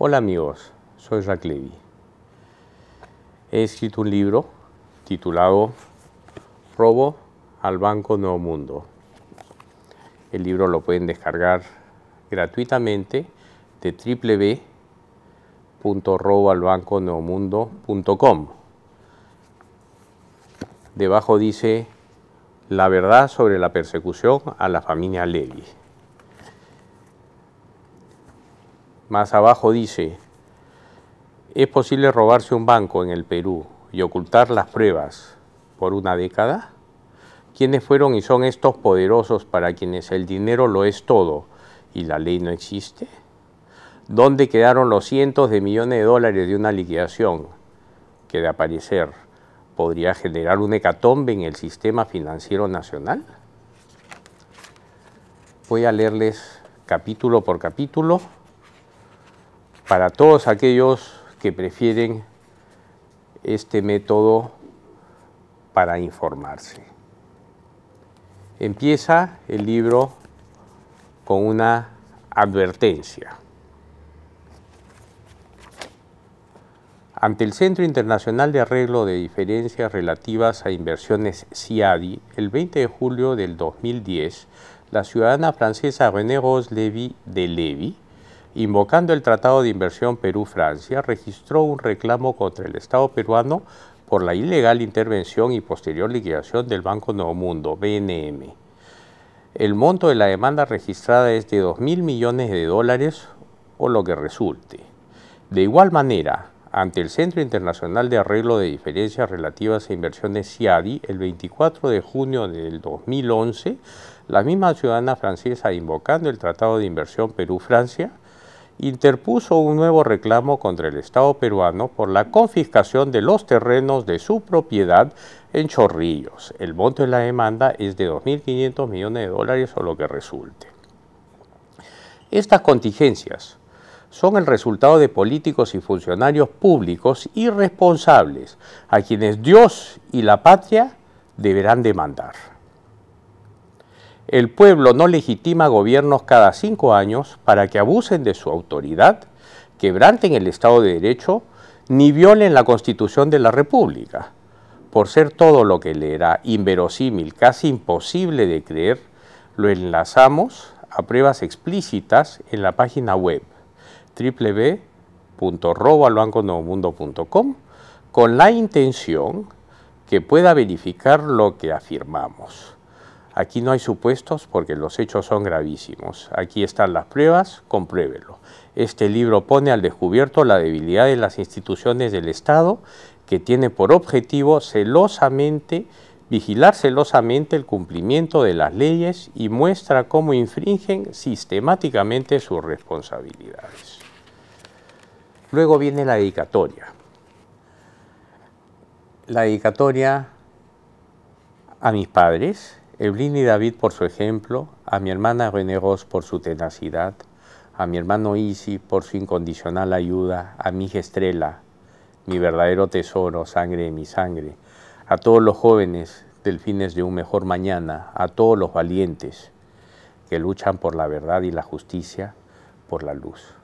Hola amigos, soy Levy. He escrito un libro titulado Robo al Banco Nuevo Mundo. El libro lo pueden descargar gratuitamente de www.roboalbanconeomundo.com Debajo dice La verdad sobre la persecución a la familia Levy. Más abajo dice, ¿es posible robarse un banco en el Perú y ocultar las pruebas por una década? ¿Quiénes fueron y son estos poderosos para quienes el dinero lo es todo y la ley no existe? ¿Dónde quedaron los cientos de millones de dólares de una liquidación que de aparecer podría generar un hecatombe en el sistema financiero nacional? Voy a leerles capítulo por capítulo para todos aquellos que prefieren este método para informarse. Empieza el libro con una advertencia. Ante el Centro Internacional de Arreglo de Diferencias Relativas a Inversiones CIADI, el 20 de julio del 2010, la ciudadana francesa René Rose Levy de Levy invocando el Tratado de Inversión Perú-Francia, registró un reclamo contra el Estado peruano por la ilegal intervención y posterior liquidación del Banco Nuevo Mundo, BNM. El monto de la demanda registrada es de 2.000 millones de dólares o lo que resulte. De igual manera, ante el Centro Internacional de Arreglo de Diferencias Relativas e a Inversiones CIADI, el 24 de junio del 2011, la misma ciudadana francesa, invocando el Tratado de Inversión Perú-Francia, interpuso un nuevo reclamo contra el Estado peruano por la confiscación de los terrenos de su propiedad en Chorrillos. El monto de la demanda es de 2.500 millones de dólares o lo que resulte. Estas contingencias son el resultado de políticos y funcionarios públicos irresponsables a quienes Dios y la patria deberán demandar el pueblo no legitima gobiernos cada cinco años para que abusen de su autoridad, quebranten el Estado de Derecho, ni violen la Constitución de la República. Por ser todo lo que le era inverosímil, casi imposible de creer, lo enlazamos a pruebas explícitas en la página web www.robaloanconomundo.com con la intención que pueda verificar lo que afirmamos. Aquí no hay supuestos porque los hechos son gravísimos. Aquí están las pruebas, compruébelo. Este libro pone al descubierto la debilidad de las instituciones del Estado que tiene por objetivo celosamente vigilar celosamente el cumplimiento de las leyes y muestra cómo infringen sistemáticamente sus responsabilidades. Luego viene la dedicatoria. La dedicatoria a mis padres, Evelyn y David por su ejemplo, a mi hermana René Ross por su tenacidad, a mi hermano Isi por su incondicional ayuda, a mi hija mi verdadero tesoro, sangre de mi sangre, a todos los jóvenes del fines de un mejor mañana, a todos los valientes que luchan por la verdad y la justicia, por la luz.